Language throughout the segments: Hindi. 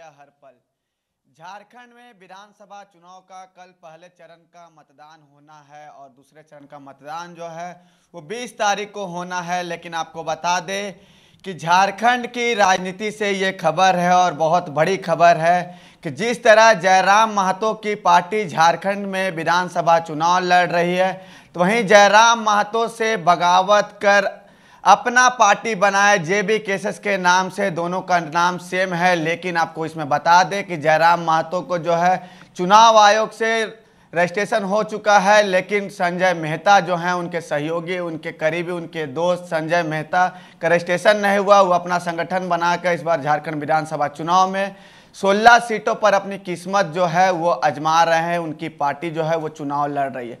लिया हर पल झारखंड में विधानसभा चुनाव का कल पहले चरण का मतदान होना है और दूसरे चरण का मतदान जो है वो 20 तारीख को होना है लेकिन आपको बता दें कि झारखंड की राजनीति से ये खबर है और बहुत बड़ी खबर है कि जिस तरह जयराम महतो की पार्टी झारखंड में विधानसभा चुनाव लड़ रही है तो वहीं जयराम महतो से बगावत कर अपना पार्टी बनाए जेबी केसेस के नाम से दोनों का नाम सेम है लेकिन आपको इसमें बता दें कि जयराम महतो को जो है चुनाव आयोग से रजिस्ट्रेशन हो चुका है लेकिन संजय मेहता जो हैं उनके सहयोगी उनके करीबी उनके दोस्त संजय मेहता का रजिस्ट्रेशन नहीं हुआ वो अपना संगठन बनाकर इस बार झारखंड विधानसभा चुनाव में 16 सीटों पर अपनी किस्मत जो है वो अजमा रहे हैं उनकी पार्टी जो है वो चुनाव लड़ रही है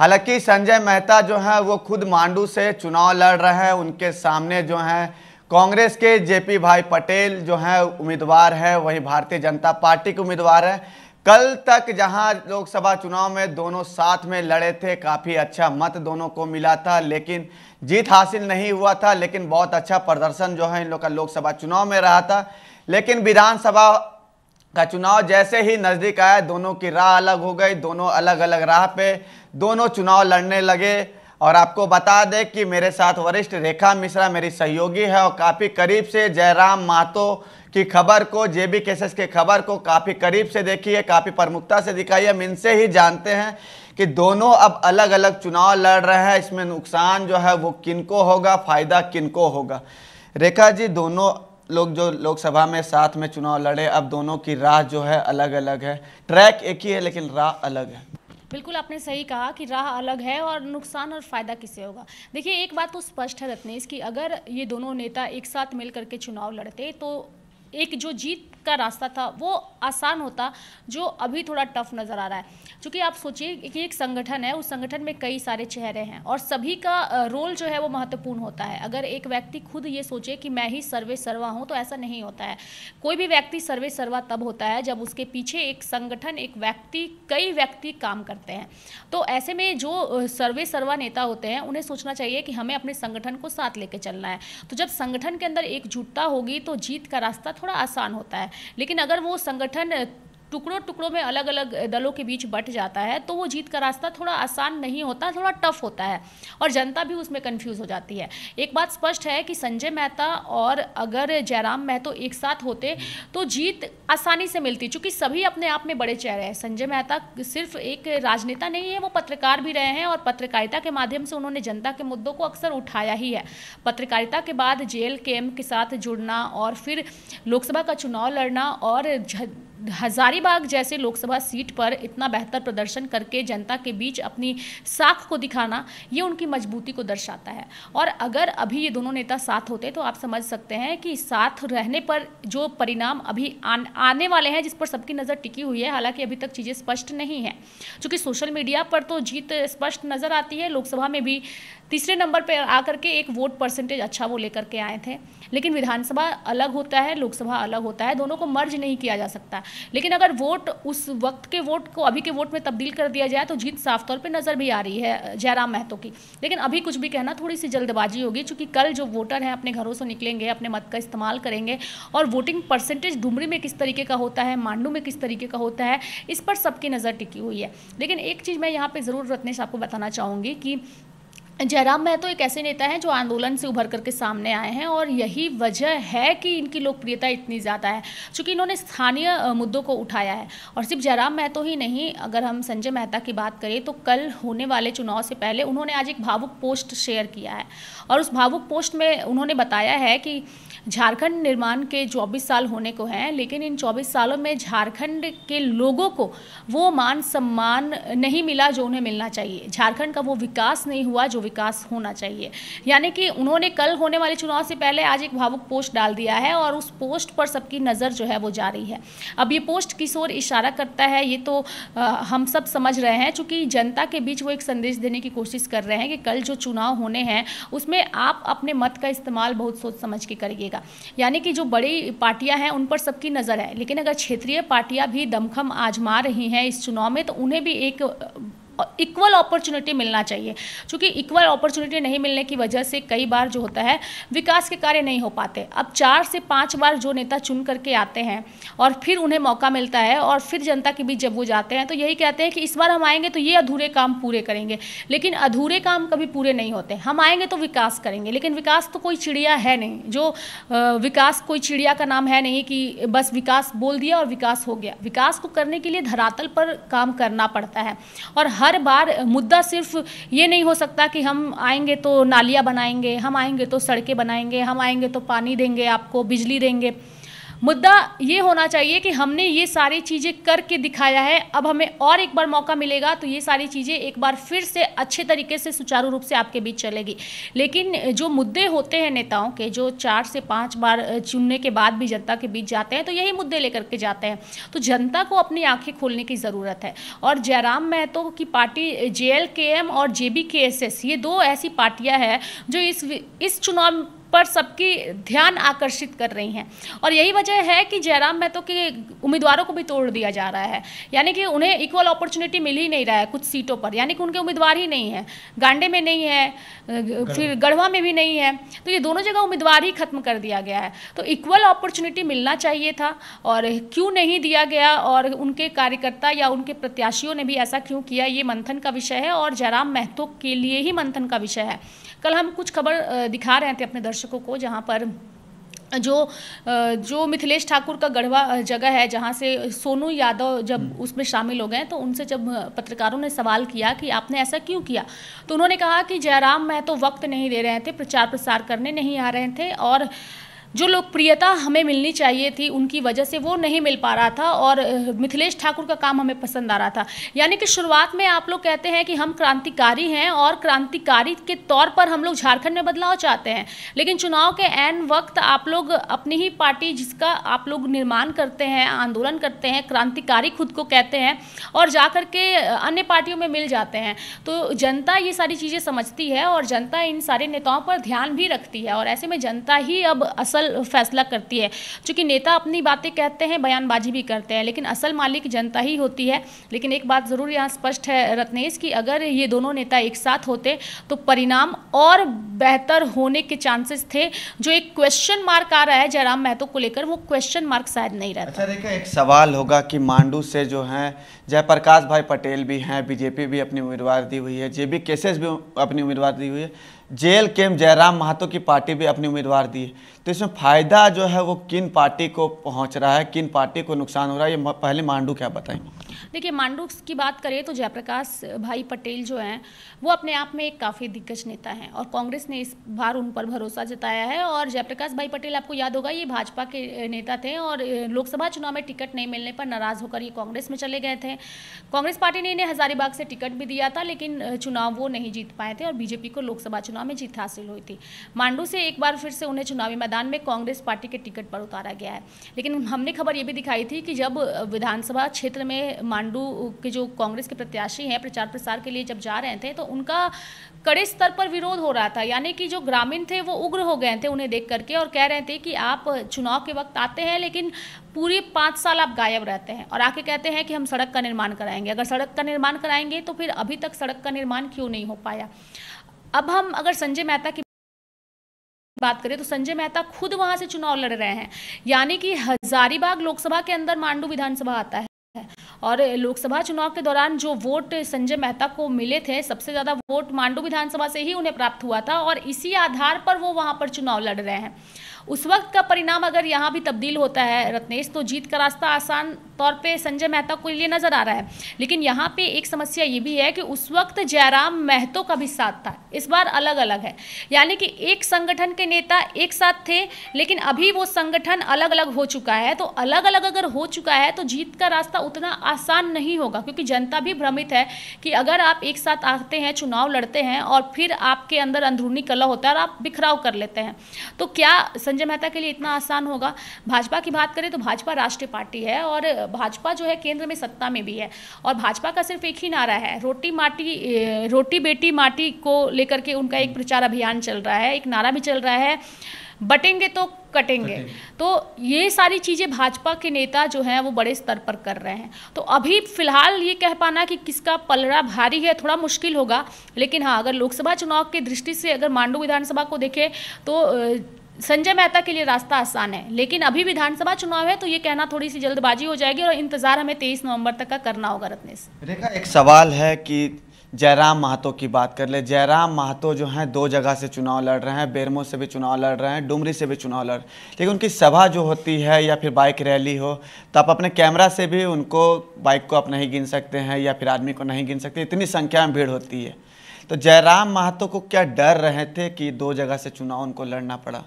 हालांकि संजय मेहता जो हैं वो खुद मांडू से चुनाव लड़ रहे हैं उनके सामने जो हैं कांग्रेस के जेपी भाई पटेल जो हैं उम्मीदवार हैं वहीं भारतीय जनता पार्टी के उम्मीदवार हैं कल तक जहां लोकसभा चुनाव में दोनों साथ में लड़े थे काफ़ी अच्छा मत दोनों को मिला था लेकिन जीत हासिल नहीं हुआ था लेकिन बहुत अच्छा प्रदर्शन जो है इन लोग का लोकसभा चुनाव में रहा था लेकिन विधानसभा का चुनाव जैसे ही नज़दीक आया दोनों की राह अलग हो गई दोनों अलग अलग राह पे दोनों चुनाव लड़ने लगे और आपको बता दें कि मेरे साथ वरिष्ठ रेखा मिश्रा मेरी सहयोगी है और काफ़ी करीब से जयराम मातो की खबर को जे बी केसेस के खबर को काफ़ी करीब से देखी है काफ़ी प्रमुखता से दिखाई है हम इनसे ही जानते हैं कि दोनों अब अलग अलग चुनाव लड़ रहे हैं इसमें नुकसान जो है वो किनको होगा फ़ायदा किनको होगा रेखा जी दोनों लोग जो लोकसभा में साथ में चुनाव लड़े अब दोनों की राह जो है अलग अलग है ट्रैक एक ही है लेकिन राह अलग है बिल्कुल आपने सही कहा कि राह अलग है और नुकसान और फ़ायदा किससे होगा देखिए एक बात तो स्पष्ट है रत्नेश कि अगर ये दोनों नेता एक साथ मिल करके चुनाव लड़ते तो एक जो जीत का रास्ता था वो आसान होता जो अभी थोड़ा टफ नज़र आ रहा है क्योंकि आप सोचिए कि एक संगठन है उस संगठन में कई सारे चेहरे हैं और सभी का रोल जो है वो महत्वपूर्ण होता है अगर एक व्यक्ति खुद ये सोचे कि मैं ही सर्वे सर्वा हूँ तो ऐसा नहीं होता है कोई भी व्यक्ति सर्वे सर्वा तब होता है जब उसके पीछे एक संगठन एक व्यक्ति कई व्यक्ति काम करते हैं तो ऐसे में जो सर्वे सर्वा नेता होते हैं उन्हें सोचना चाहिए कि हमें अपने संगठन को साथ लेकर चलना है तो जब संगठन के अंदर एकजुटता होगी तो जीत का रास्ता थोड़ा आसान होता है लेकिन अगर वो संगठन टुकड़ों टुकड़ों में अलग अलग दलों के बीच बट जाता है तो वो जीत का रास्ता थोड़ा आसान नहीं होता थोड़ा टफ होता है और जनता भी उसमें कन्फ्यूज़ हो जाती है एक बात स्पष्ट है कि संजय मेहता और अगर जयराम महतो एक साथ होते तो जीत आसानी से मिलती चूँकि सभी अपने आप में बड़े चेहरे हैं संजय मेहता सिर्फ एक राजनेता नहीं है वो पत्रकार भी रहे हैं और पत्रकारिता के माध्यम से उन्होंने जनता के मुद्दों को अक्सर उठाया ही है पत्रकारिता के बाद जेल कैम्प के साथ जुड़ना और फिर लोकसभा का चुनाव लड़ना और हजारीबाग जैसे लोकसभा सीट पर इतना बेहतर प्रदर्शन करके जनता के बीच अपनी साख को दिखाना ये उनकी मजबूती को दर्शाता है और अगर अभी ये दोनों नेता साथ होते तो आप समझ सकते हैं कि साथ रहने पर जो परिणाम अभी आन, आने वाले हैं जिस पर सबकी नज़र टिकी हुई है हालांकि अभी तक चीज़ें स्पष्ट नहीं हैं चूँकि सोशल मीडिया पर तो जीत स्पष्ट नज़र आती है लोकसभा में भी तीसरे नंबर पर आकर के एक वोट परसेंटेज अच्छा वो लेकर के आए थे लेकिन विधानसभा अलग होता है लोकसभा अलग होता है दोनों को मर्ज नहीं किया जा सकता लेकिन अगर वोट उस वक्त के वोट को अभी के वोट में तब्दील कर दिया जाए तो जीत साफ तौर पर नज़र भी आ रही है जयराम महतो की लेकिन अभी कुछ भी कहना थोड़ी सी जल्दबाजी होगी चूंकि कल जो वोटर हैं अपने घरों से निकलेंगे अपने मत का इस्तेमाल करेंगे और वोटिंग परसेंटेज डुमरी में किस तरीके का होता है मांडू में किस तरीके का होता है इस पर सबकी नज़र टिकी हुई है लेकिन एक चीज़ मैं यहाँ पर ज़रूर रत्नेश आपको बताना चाहूँगी कि जयराम महतो एक ऐसे नेता हैं जो आंदोलन से उभर करके सामने आए हैं और यही वजह है कि इनकी लोकप्रियता इतनी ज़्यादा है क्योंकि इन्होंने स्थानीय मुद्दों को उठाया है और सिर्फ जयराम महतो ही नहीं अगर हम संजय मेहता की बात करें तो कल होने वाले चुनाव से पहले उन्होंने आज एक भावुक पोस्ट शेयर किया है और उस भावुक पोस्ट में उन्होंने बताया है कि झारखंड निर्माण के 24 साल होने को हैं लेकिन इन 24 सालों में झारखंड के लोगों को वो मान सम्मान नहीं मिला जो उन्हें मिलना चाहिए झारखंड का वो विकास नहीं हुआ जो विकास होना चाहिए यानी कि उन्होंने कल होने वाले चुनाव से पहले आज एक भावुक पोस्ट डाल दिया है और उस पोस्ट पर सबकी नज़र जो है वो जा रही है अब ये पोस्ट किस ओर इशारा करता है ये तो आ, हम सब समझ रहे हैं चूँकि जनता के बीच वो एक संदेश देने की कोशिश कर रहे हैं कि कल जो चुनाव होने हैं उसमें आप अपने मत का इस्तेमाल बहुत सोच समझ के करिए बनेगा यानी कि जो बड़ी पार्टियां हैं उन पर सबकी नज़र है लेकिन अगर क्षेत्रीय पार्टियां भी दमखम आजमा रही हैं इस चुनाव में तो उन्हें भी एक इक्वल अपॉर्चुनिटी मिलना चाहिए क्योंकि इक्वल अपॉर्चुनिटी नहीं मिलने की वजह से कई बार जो होता है विकास के कार्य नहीं हो पाते अब चार से पाँच बार जो नेता चुन करके आते हैं और फिर उन्हें मौका मिलता है और फिर जनता के बीच जब वो जाते हैं तो यही कहते हैं कि इस बार हम आएंगे तो ये अधूरे काम पूरे करेंगे लेकिन अधूरे काम कभी पूरे नहीं होते हम आएंगे तो विकास करेंगे लेकिन विकास तो कोई चिड़िया है नहीं जो विकास कोई चिड़िया का नाम है नहीं कि बस विकास बोल दिया और विकास हो गया विकास को करने के लिए धरातल पर काम करना पड़ता है और हर हर बार मुद्दा सिर्फ ये नहीं हो सकता कि हम आएंगे तो नालियाँ बनाएंगे हम आएंगे तो सड़कें बनाएंगे हम आएंगे तो पानी देंगे आपको बिजली देंगे मुद्दा ये होना चाहिए कि हमने ये सारी चीज़ें करके दिखाया है अब हमें और एक बार मौका मिलेगा तो ये सारी चीज़ें एक बार फिर से अच्छे तरीके से सुचारू रूप से आपके बीच चलेगी लेकिन जो मुद्दे होते हैं नेताओं के जो चार से पाँच बार चुनने के बाद भी जनता के बीच जाते हैं तो यही मुद्दे लेकर के जाते हैं तो जनता को अपनी आँखें खोलने की ज़रूरत है और जयराम महतो की पार्टी जे और जे ये दो ऐसी पार्टियाँ हैं जो इस इस चुनाव पर सबकी ध्यान आकर्षित कर रही हैं और यही वजह है कि जयराम महतो के उम्मीदवारों को भी तोड़ दिया जा रहा है यानी कि उन्हें इक्वल अपॉर्चुनिटी मिल ही नहीं रहा है कुछ सीटों पर यानी कि उनके उम्मीदवार ही नहीं है गांडे में नहीं है फिर गढ़वा में भी नहीं है तो ये दोनों जगह उम्मीदवार ही खत्म कर दिया गया है तो इक्वल अपॉर्चुनिटी मिलना चाहिए था और क्यों नहीं दिया गया और उनके कार्यकर्ता या उनके प्रत्याशियों ने भी ऐसा क्यों किया ये मंथन का विषय है और जयराम महतो के लिए ही मंथन का विषय है कल हम कुछ खबर दिखा रहे थे अपने दर्शकों को जहाँ पर जो जो मिथिलेश ठाकुर का गढ़वा जगह है जहाँ से सोनू यादव जब हम्म। उसमें शामिल हो गए तो उनसे जब पत्रकारों ने सवाल किया कि आपने ऐसा क्यों किया तो उन्होंने कहा कि जयराम मैं तो वक्त नहीं दे रहे थे प्रचार प्रसार करने नहीं आ रहे थे और जो लोकप्रियता हमें मिलनी चाहिए थी उनकी वजह से वो नहीं मिल पा रहा था और मिथिलेश ठाकुर का काम हमें पसंद आ रहा था यानी कि शुरुआत में आप लोग कहते हैं कि हम क्रांतिकारी हैं और क्रांतिकारी के तौर पर हम लोग झारखंड में बदलाव चाहते हैं लेकिन चुनाव के एन वक्त आप लोग अपनी ही पार्टी जिसका आप लोग निर्माण करते हैं आंदोलन करते हैं क्रांतिकारी खुद को कहते हैं और जा के अन्य पार्टियों में मिल जाते हैं तो जनता ये सारी चीज़ें समझती है और जनता इन सारे नेताओं पर ध्यान भी रखती है और ऐसे में जनता ही अब असर असल फैसला करती है चूँकि नेता अपनी बातें कहते हैं बयानबाजी भी करते हैं लेकिन असल मालिक जनता ही होती है लेकिन एक बात ज़रूर यहाँ स्पष्ट है रत्नेश कि अगर ये दोनों नेता एक साथ होते तो परिणाम और बेहतर होने के चांसेस थे जो एक क्वेश्चन मार्क आ रहा है जयराम महतो को लेकर वो क्वेश्चन मार्क शायद नहीं रहता अच्छा देखिए एक सवाल होगा कि मांडू से जो है जयप्रकाश भाई पटेल भी हैं बीजेपी भी अपनी उम्मीदवार दी हुई है जे बी केसेस भी अपनी उम्मीदवार दी हुई है के एम जयराम महतो की पार्टी भी अपने उम्मीदवार दिए तो इसमें फ़ायदा जो है वो किन पार्टी को पहुंच रहा है किन पार्टी को नुकसान हो रहा है ये पहले मांडू क्या बताएंगे देखिए मांडूक्स की बात करें तो जयप्रकाश भाई पटेल जो हैं वो अपने आप में एक काफ़ी दिग्गज नेता हैं और कांग्रेस ने इस बार उन पर भरोसा जताया है और जयप्रकाश भाई पटेल आपको याद होगा ये भाजपा के नेता थे और लोकसभा चुनाव में टिकट नहीं मिलने पर नाराज़ होकर ये कांग्रेस में चले गए थे कांग्रेस पार्टी ने इन्हें हज़ारीबाग से टिकट भी दिया था लेकिन चुनाव वो नहीं जीत पाए थे और बीजेपी को लोकसभा चुनाव में जीत हासिल हुई थी मांडू से एक बार फिर से उन्हें चुनावी मैदान में कांग्रेस पार्टी के टिकट पर उतारा गया है लेकिन हमने खबर ये भी दिखाई थी कि जब विधानसभा क्षेत्र में मांडू के जो कांग्रेस के प्रत्याशी हैं प्रचार प्रसार के लिए जब जा रहे थे तो उनका कड़े स्तर पर विरोध हो रहा था यानी कि जो ग्रामीण थे वो उग्र हो गए थे उन्हें देख करके और कह रहे थे कि आप चुनाव के वक्त आते हैं लेकिन पूरे पाँच साल आप गायब रहते हैं और आके कहते हैं कि हम सड़क का निर्माण कराएंगे अगर सड़क का निर्माण कराएंगे तो फिर अभी तक सड़क का निर्माण क्यों नहीं हो पाया अब हम अगर संजय मेहता की बात करें तो संजय मेहता खुद वहां से चुनाव लड़ रहे हैं यानी कि हजारीबाग लोकसभा के अंदर मांडू विधानसभा आता है और लोकसभा चुनाव के दौरान जो वोट संजय मेहता को मिले थे सबसे ज़्यादा वोट मांडू विधानसभा से ही उन्हें प्राप्त हुआ था और इसी आधार पर वो वहां पर चुनाव लड़ रहे हैं उस वक्त का परिणाम अगर यहाँ भी तब्दील होता है रत्नेश तो जीत का रास्ता आसान तौर पे संजय मेहता को लिए नजर आ रहा है लेकिन यहाँ पे एक समस्या ये भी है कि उस वक्त जयराम महतो का भी साथ था इस बार अलग अलग है यानी कि एक संगठन के नेता एक साथ थे लेकिन अभी वो संगठन अलग अलग हो चुका है तो अलग अलग अगर हो चुका है तो जीत का रास्ता उतना आसान नहीं होगा क्योंकि जनता भी भ्रमित है कि अगर आप एक साथ आते हैं चुनाव लड़ते हैं और फिर आपके अंदर अंदरूनी कला होता है और आप बिखराव कर लेते हैं तो क्या संजय मेहता के लिए इतना आसान होगा भाजपा की बात करें तो भाजपा राष्ट्रीय पार्टी है और भाजपा जो है केंद्र में सत्ता में भी है और भाजपा का सिर्फ एक ही नारा है रोटी माटी रोटी बेटी माटी को लेकर के उनका एक प्रचार अभियान चल रहा है एक नारा भी चल रहा है बटेंगे तो कटेंगे तो ये सारी चीज़ें भाजपा के नेता जो हैं वो बड़े स्तर पर कर रहे हैं तो अभी फिलहाल ये कह पाना कि किसका पलड़ा भारी है थोड़ा मुश्किल होगा लेकिन हाँ अगर लोकसभा चुनाव के दृष्टि से अगर मांडू विधानसभा को देखें तो संजय मेहता के लिए रास्ता आसान है लेकिन अभी विधानसभा चुनाव है तो ये कहना थोड़ी सी जल्दबाजी हो जाएगी और इंतजार हमें तेईस नवम्बर तक का करना होगा रत्नेश रेखा एक सवाल है कि जयराम महतो की बात कर ले जयराम महतो जो हैं दो जगह से चुनाव लड़ रहे हैं बेरमो से भी चुनाव लड़ रहे हैं डुमरी से भी चुनाव लड़ रहे लेकिन उनकी सभा जो होती है या फिर बाइक रैली हो तो आप अपने कैमरा से भी उनको बाइक को आप नहीं गिन सकते हैं या फिर आदमी को नहीं गिन सकते इतनी संख्या में भीड़ होती है तो जयराम महतो को क्या डर रहे थे कि दो जगह से चुनाव उनको लड़ना पड़ा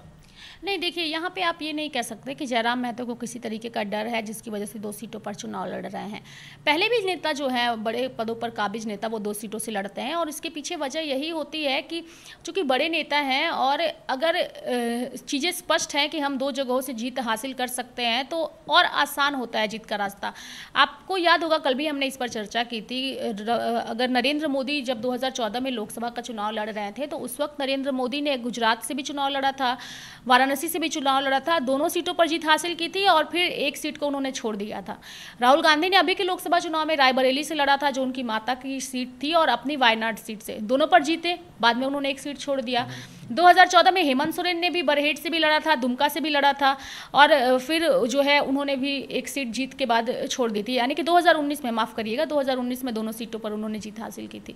नहीं देखिए यहाँ पे आप ये नहीं कह सकते कि जयराम महतो को किसी तरीके का डर है जिसकी वजह से दो सीटों पर चुनाव लड़ रहे हैं पहले भी नेता जो है बड़े पदों पर काबिज नेता वो दो सीटों से लड़ते हैं और इसके पीछे वजह यही होती है कि चूँकि बड़े नेता हैं और अगर चीज़ें स्पष्ट हैं कि हम दो जगहों से जीत हासिल कर सकते हैं तो और आसान होता है जीत का रास्ता आपको याद होगा कल भी हमने इस पर चर्चा की थी अगर नरेंद्र मोदी जब दो में लोकसभा का चुनाव लड़ रहे थे तो उस वक्त नरेंद्र मोदी ने गुजरात से भी चुनाव लड़ा था वाराणसी वाराणसी से भी चुनाव लड़ा था दोनों सीटों पर जीत हासिल की थी और फिर एक सीट को उन्होंने छोड़ दिया था राहुल गांधी ने अभी के लोकसभा चुनाव में रायबरेली से लड़ा था जो उनकी माता की सीट थी और अपनी वायनाड सीट से दोनों पर जीते बाद में उन्होंने एक सीट छोड़ दिया 2014 में हेमंत सोरेन ने भी बरहेट से भी लड़ा था दुमका से भी लड़ा था और फिर जो है उन्होंने भी एक सीट जीत के बाद छोड़ दी थी यानी कि 2019 में माफ़ करिएगा 2019 में दोनों सीटों पर उन्होंने जीत हासिल की थी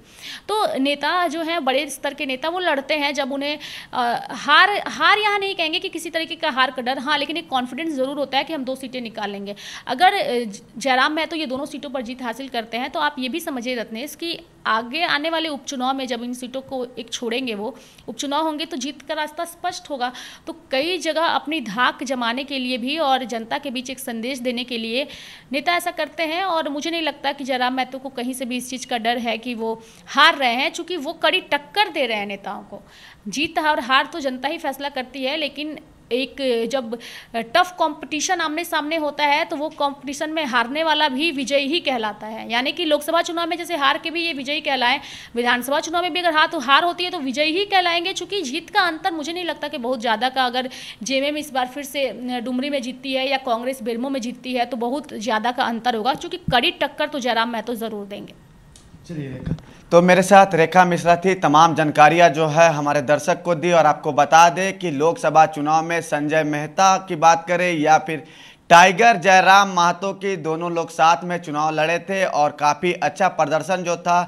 तो नेता जो है बड़े स्तर के नेता वो लड़ते हैं जब उन्हें हार हार यहाँ नहीं कहेंगे कि किसी तरीके का हार का डर हाँ लेकिन एक कॉन्फिडेंस ज़रूर होता है कि हम दो सीटें निकाल लेंगे अगर जयराम महतो ये दोनों सीटों पर जीत हासिल करते हैं तो आप ये भी समझिए रत्नेश कि आगे आने वाले उपचुनाव में जब इन सीटों को एक छोड़ेंगे वो उपचुनाव होंगे तो जीत का रास्ता स्पष्ट होगा तो कई जगह अपनी धाक जमाने के लिए भी और जनता के बीच एक संदेश देने के लिए नेता ऐसा करते हैं और मुझे नहीं लगता कि जयराम महतो को कहीं से भी इस चीज़ का डर है कि वो हार रहे हैं चूँकि वो कड़ी टक्कर दे रहे हैं नेताओं को जीत और हार तो जनता ही फैसला करती है लेकिन एक जब टफ कंपटीशन आमने सामने होता है तो वो कंपटीशन में हारने वाला भी विजयी ही कहलाता है यानी कि लोकसभा चुनाव में जैसे हार के भी ये विजयी कहलाएं विधानसभा चुनाव में भी अगर हाथ तो हार होती है तो विजयी ही कहलाएंगे चूँकि जीत का अंतर मुझे नहीं लगता कि बहुत ज़्यादा का अगर जेएमएम इस बार फिर से डुमरी में जीतती है या कांग्रेस बेरमो में जीतती है तो बहुत ज़्यादा का अंतर होगा चूँकि कड़ी टक्कर तो जयराम महतो ज़रूर देंगे चलिए रेखा तो मेरे साथ रेखा मिश्रा थी तमाम जानकारियां जो है हमारे दर्शक को दी और आपको बता दें कि लोकसभा चुनाव में संजय मेहता की बात करें या फिर टाइगर जयराम महतो की दोनों लोग साथ में चुनाव लड़े थे और काफ़ी अच्छा प्रदर्शन जो था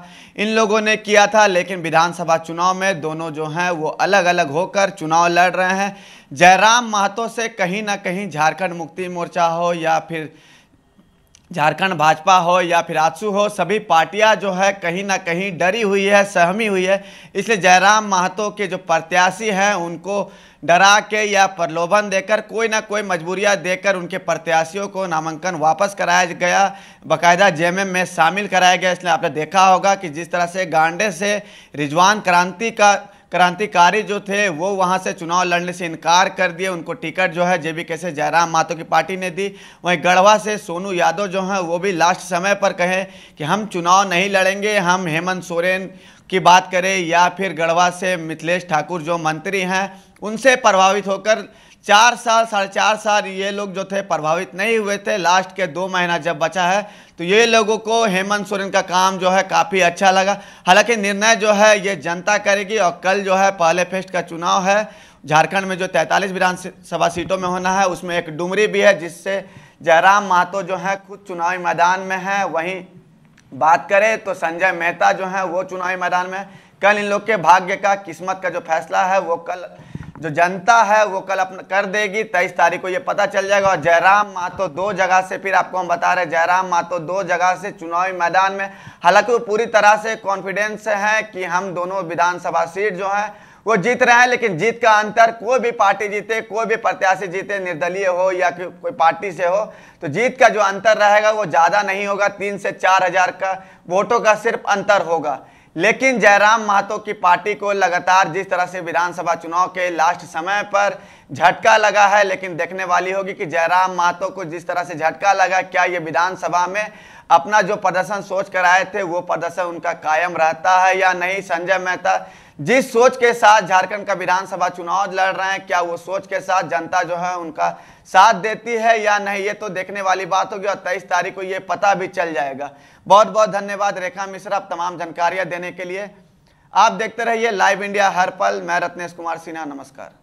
इन लोगों ने किया था लेकिन विधानसभा चुनाव में दोनों जो हैं वो अलग अलग होकर चुनाव लड़ रहे हैं जयराम महतो से कहीं ना कहीं झारखंड मुक्ति मोर्चा हो या फिर झारखंड भाजपा हो या फिर आजसू हो सभी पार्टियां जो है कहीं ना कहीं डरी हुई है सहमी हुई है इसलिए जयराम महतो के जो प्रत्याशी हैं उनको डरा के या प्रलोभन देकर कोई ना कोई मजबूरियां देकर उनके प्रत्याशियों को नामांकन वापस कराया गया बाकायदा जे में शामिल कराया गया इसलिए आपने देखा होगा कि जिस तरह से गांडे से रिजवान क्रांति का क्रांतिकारी जो थे वो वहाँ से चुनाव लड़ने से इनकार कर दिए उनको टिकट जो है जेबी कैसे जयराम मातो की पार्टी ने दी वहीं गढ़वा से सोनू यादव जो हैं वो भी लास्ट समय पर कहें कि हम चुनाव नहीं लड़ेंगे हम हेमंत सोरेन की बात करें या फिर गढ़वा से मिथिलेश ठाकुर जो मंत्री हैं उनसे प्रभावित होकर चार साल साढ़े चार साल ये लोग जो थे प्रभावित नहीं हुए थे लास्ट के दो महीना जब बचा है तो ये लोगों को हेमंत सोरेन का काम जो है काफ़ी अच्छा लगा हालांकि निर्णय जो है ये जनता करेगी और कल जो है पहले फेस्ट का चुनाव है झारखंड में जो 43 विधानसभा सीटों में होना है उसमें एक डुमरी भी है जिससे जयराम महतो जो है खुद चुनावी मैदान में है वहीं बात करें तो संजय मेहता जो है वो चुनावी मैदान में कल इन लोग के भाग्य का किस्मत का जो फैसला है वो कल जो जनता है वो कल अपना कर देगी तेईस तारीख को ये पता चल जाएगा और जयराम मातो दो जगह से फिर आपको हम बता रहे हैं जयराम मातो दो जगह से चुनावी मैदान में हालांकि वो पूरी तरह से कॉन्फिडेंस है कि हम दोनों विधानसभा सीट जो है वो जीत रहे हैं लेकिन जीत का अंतर कोई भी पार्टी जीते कोई भी प्रत्याशी जीते निर्दलीय हो या कि कोई पार्टी से हो तो जीत का जो अंतर रहेगा वो ज़्यादा नहीं होगा तीन से चार हजार का वोटों का सिर्फ अंतर होगा लेकिन जयराम महतो की पार्टी को लगातार जिस तरह से विधानसभा चुनाव के लास्ट समय पर झटका लगा है लेकिन देखने वाली होगी कि जयराम महतो को जिस तरह से झटका लगा क्या ये विधानसभा में अपना जो प्रदर्शन सोच कर आए थे वो प्रदर्शन उनका कायम रहता है या नहीं संजय मेहता जिस सोच के साथ झारखंड का विधानसभा चुनाव लड़ रहे हैं क्या वो सोच के साथ जनता जो है उनका साथ देती है या नहीं ये तो देखने वाली बात होगी और तेईस तारीख को ये पता भी चल जाएगा बहुत बहुत धन्यवाद रेखा मिश्रा आप तमाम जानकारियां देने के लिए आप देखते रहिए लाइव इंडिया हर पल मैं रत्नेश कुमार सिन्हा नमस्कार